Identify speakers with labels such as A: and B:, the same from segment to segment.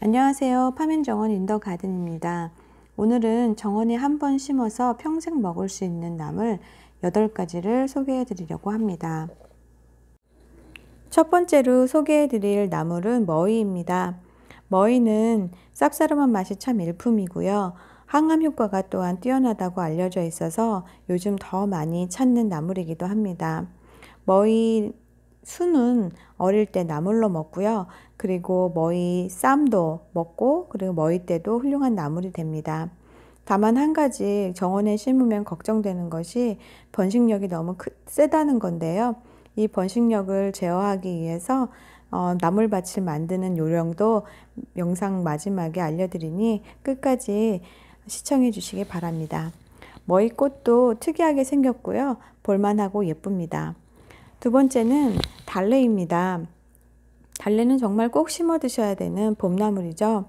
A: 안녕하세요. 파민정원 인더가든입니다. 오늘은 정원에 한번 심어서 평생 먹을 수 있는 나물 8가지를 소개해 드리려고 합니다. 첫 번째로 소개해 드릴 나물은 머위입니다. 머위는 쌉싸름한 맛이 참 일품이고요. 항암 효과가 또한 뛰어나다고 알려져 있어서 요즘 더 많이 찾는 나물이기도 합니다. 머위 순은 어릴 때 나물로 먹고요. 그리고 머위 쌈도 먹고 그리고 머위 때도 훌륭한 나물이 됩니다. 다만 한 가지 정원에 심으면 걱정되는 것이 번식력이 너무 크, 세다는 건데요. 이 번식력을 제어하기 위해서 어, 나물밭을 만드는 요령도 영상 마지막에 알려드리니 끝까지 시청해 주시기 바랍니다. 머위꽃도 특이하게 생겼고요. 볼만하고 예쁩니다. 두 번째는 달래입니다. 달래는 정말 꼭 심어 드셔야 되는 봄나물이죠.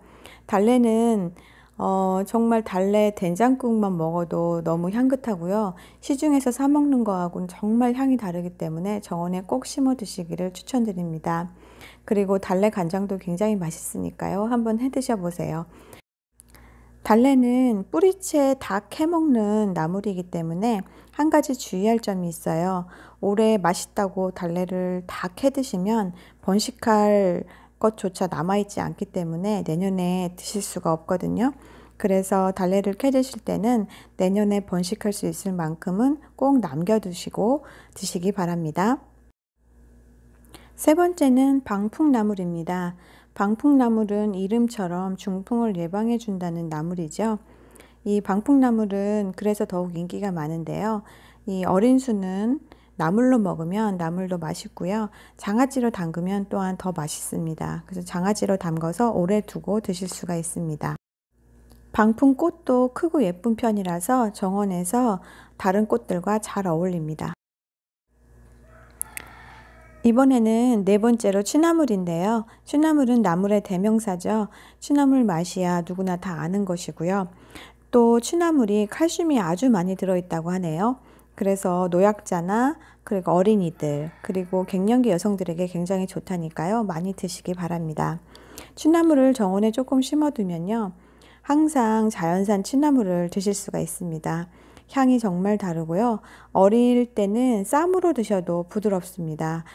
A: 달래는 어, 정말 달래 된장국만 먹어도 너무 향긋하고요. 시중에서 사 먹는 거하고는 정말 향이 다르기 때문에 정원에 꼭 심어 드시기를 추천드립니다. 그리고 달래 간장도 굉장히 맛있으니까요. 한번 해 드셔 보세요. 달래는 뿌리채 다 캐먹는 나물이기 때문에 한 가지 주의할 점이 있어요. 오래 맛있다고 달래를 다 캐드시면 번식할 것조차 남아있지 않기 때문에 내년에 드실 수가 없거든요. 그래서 달래를 캐드실 때는 내년에 번식할 수 있을 만큼은 꼭 남겨두시고 드시기 바랍니다. 세 번째는 방풍나물입니다. 방풍나물은 이름처럼 중풍을 예방해 준다는 나물이죠. 이 방풍나물은 그래서 더욱 인기가 많은데요. 이 어린 수는 나물로 먹으면 나물도 맛있고요. 장아찌로 담그면 또한 더 맛있습니다. 그래서 장아찌로 담가서 오래 두고 드실 수가 있습니다. 방풍꽃도 크고 예쁜 편이라서 정원에서 다른 꽃들과 잘 어울립니다. 이번에는 네 번째로 취나물인데요. 취나물은 나물의 대명사죠. 취나물 맛이야 누구나 다 아는 것이고요. 또 취나물이 칼슘이 아주 많이 들어있다고 하네요. 그래서 노약자나 그리고 어린이들 그리고 갱년기 여성들에게 굉장히 좋다니까요. 많이 드시기 바랍니다. 취나물을 정원에 조금 심어두면요. 항상 자연산 취나물을 드실 수가 있습니다. 향이 정말 다르고요. 어릴 때는 쌈으로 드셔도 부드럽습니다.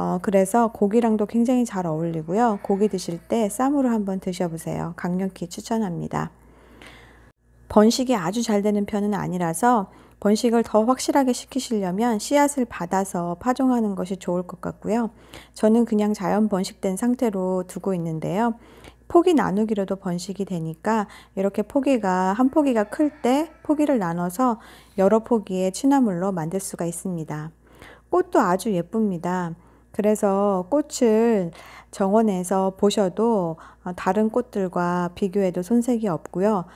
A: 어, 그래서 고기랑도 굉장히 잘 어울리고요. 고기 드실 때 쌈으로 한번 드셔보세요. 강력히 추천합니다. 번식이 아주 잘 되는 편은 아니라서 번식을 더 확실하게 시키시려면 씨앗을 받아서 파종하는 것이 좋을 것 같고요. 저는 그냥 자연 번식된 상태로 두고 있는데요. 포기 나누기로도 번식이 되니까 이렇게 포기가 한 포기가 클 때 포기를 나눠서 여러 포기의 취나물로 만들 수가 있습니다. 꽃도 아주 예쁩니다. 그래서 꽃을 정원에서 보셔도 어, 다른 꽃들과 비교해도 손색이 없고요.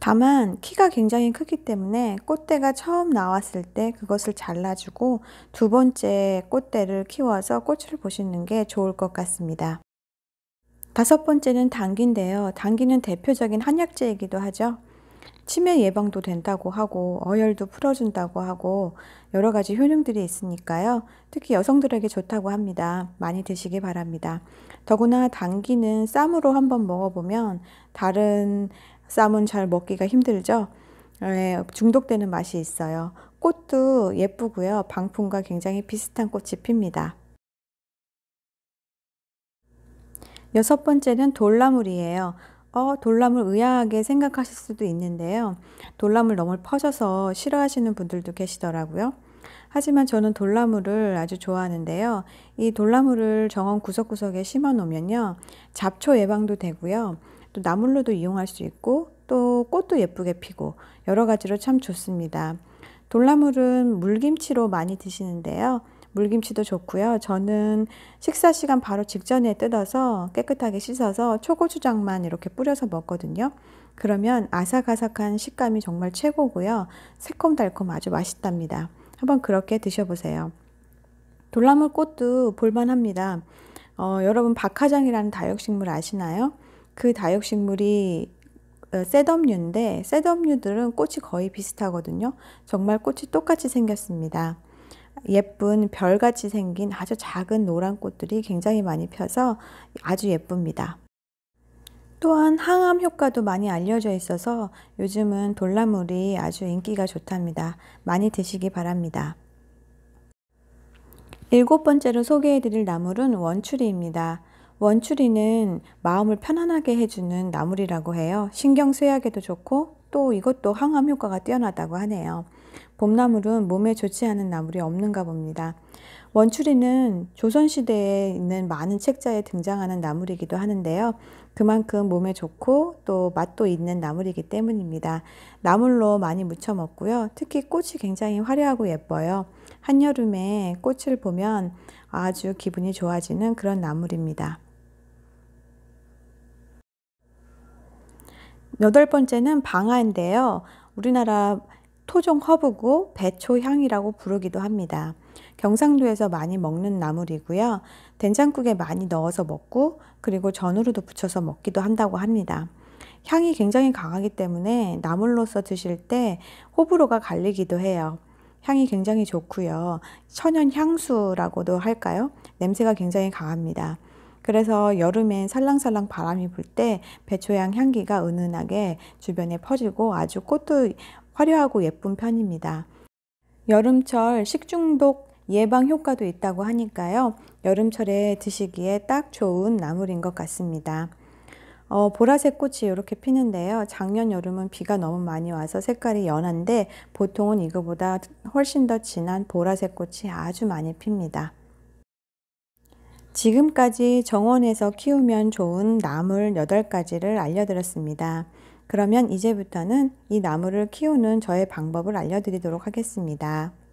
A: 다만 키가 굉장히 크기 때문에 꽃대가 처음 나왔을 때 그것을 잘라주고 두 번째 꽃대를 키워서 꽃을 보시는 게 좋을 것 같습니다. 다섯 번째는 당기인데요당기는 대표적인 한약재이기도 하죠. 치매 예방도 된다고 하고 어혈도 풀어준다고 하고 여러 가지 효능들이 있으니까요. 특히 여성들에게 좋다고 합니다. 많이 드시기 바랍니다. 더구나 당기는 쌈으로 한번 먹어보면 다른 쌈은 잘 먹기가 힘들죠. 네, 중독되는 맛이 있어요. 꽃도 예쁘고요. 방풍과 굉장히 비슷한 꽃이 핍니다. 여섯 번째는 돌나물이에요. 어, 돌람을 의아하게 생각하실 수도 있는데요. 돌람을 너무 퍼져서 싫어하시는 분들도 계시더라고요. 하지만 저는 돌나무를 아주 좋아하는데요. 이 돌나무를 정원 구석구석에 심어 놓으면요. 잡초 예방도 되고요. 또 나물로도 이용할 수 있고 또 꽃도 예쁘게 피고 여러 가지로 참 좋습니다. 돌나물은 물김치로 많이 드시는데요. 물김치도 좋고요. 저는 식사 시간 바로 직전에 뜯어서 깨끗하게 씻어서 초고추장만 이렇게 뿌려서 먹거든요. 그러면 아삭아삭한 식감이 정말 최고고요. 새콤달콤 아주 맛있답니다. 한번 그렇게 드셔보세요. 돌나물 꽃도 볼만합니다. 어, 여러분 박하장이라는 다육식물 아시나요? 그 다육식물이 어, 셋업류인데 셋업류들은 꽃이 거의 비슷하거든요. 정말 꽃이 똑같이 생겼습니다. 예쁜 별같이 생긴 아주 작은 노란 꽃들이 굉장히 많이 펴서 아주 예쁩니다. 또한 항암 효과도 많이 알려져 있어서 요즘은 돌나물이 아주 인기가 좋답니다. 많이 드시기 바랍니다. 일곱 번째로 소개해 드릴 나물은 원추리입니다. 원추리는 마음을 편안하게 해주는 나물이라고 해요. 신경 쇠약에도 좋고 또 이것도 항암 효과가 뛰어나다고 하네요. 봄나물은 몸에 좋지 않은 나물이 없는가 봅니다. 원추리는 조선시대에 있는 많은 책자에 등장하는 나물이기도 하는데요. 그만큼 몸에 좋고 또 맛도 있는 나물이기 때문입니다. 나물로 많이 무쳐 먹고요. 특히 꽃이 굉장히 화려하고 예뻐요. 한여름에 꽃을 보면 아주 기분이 좋아지는 그런 나물입니다. 여덟 번째는 방아인데요. 우리나라 토종 허브고 배초향이라고 부르기도 합니다. 경상도에서 많이 먹는 나물이고요. 된장국에 많이 넣어서 먹고 그리고 전으로도 부쳐서 먹기도 한다고 합니다. 향이 굉장히 강하기 때문에 나물로서 드실 때 호불호가 갈리기도 해요. 향이 굉장히 좋고요. 천연 향수라고도 할까요? 냄새가 굉장히 강합니다. 그래서 여름엔 살랑살랑 바람이 불 때 배초향 향기가 은은하게 주변에 퍼지고 아주 꽃도 화려하고 예쁜 편입니다. 여름철 식중독 예방 효과도 있다고 하니까요. 여름철에 드시기에 딱 좋은 나물인 것 같습니다. 어, 보라색 꽃이 이렇게 피는데요. 작년 여름은 비가 너무 많이 와서 색깔이 연한데 보통은 이거보다 훨씬 더 진한 보라색 꽃이 아주 많이 핍니다. 지금까지 정원에서 키우면 좋은 나물 8가지를 알려드렸습니다. 그러면 이제부터는 이 나무를 키우는 저의 방법을 알려드리도록 하겠습니다.